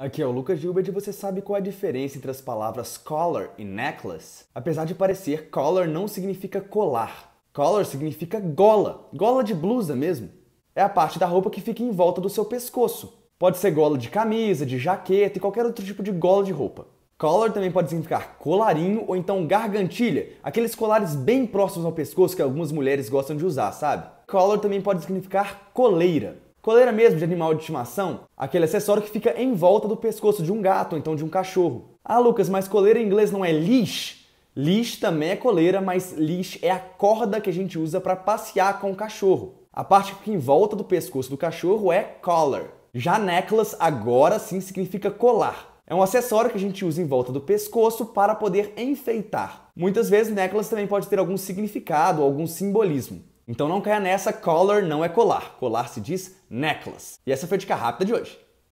Aqui é o Lucas Gilbert e você sabe qual é a diferença entre as palavras collar e necklace? Apesar de parecer, collar não significa colar. Collar significa gola, gola de blusa mesmo. É a parte da roupa que fica em volta do seu pescoço. Pode ser gola de camisa, de jaqueta e qualquer outro tipo de gola de roupa. Collar também pode significar colarinho ou então gargantilha, aqueles colares bem próximos ao pescoço que algumas mulheres gostam de usar, sabe? Collar também pode significar coleira. Coleira mesmo de animal de estimação, aquele acessório que fica em volta do pescoço de um gato ou então de um cachorro. Ah, Lucas, mas coleira em inglês não é leash? Leash também é coleira, mas leash é a corda que a gente usa para passear com o cachorro. A parte que fica em volta do pescoço do cachorro é collar. Já necklace agora sim significa colar. É um acessório que a gente usa em volta do pescoço para poder enfeitar. Muitas vezes necklace também pode ter algum significado, algum simbolismo. Então não caia nessa, collar não é colar, colar se diz necklace. E essa foi a dica rápida de hoje.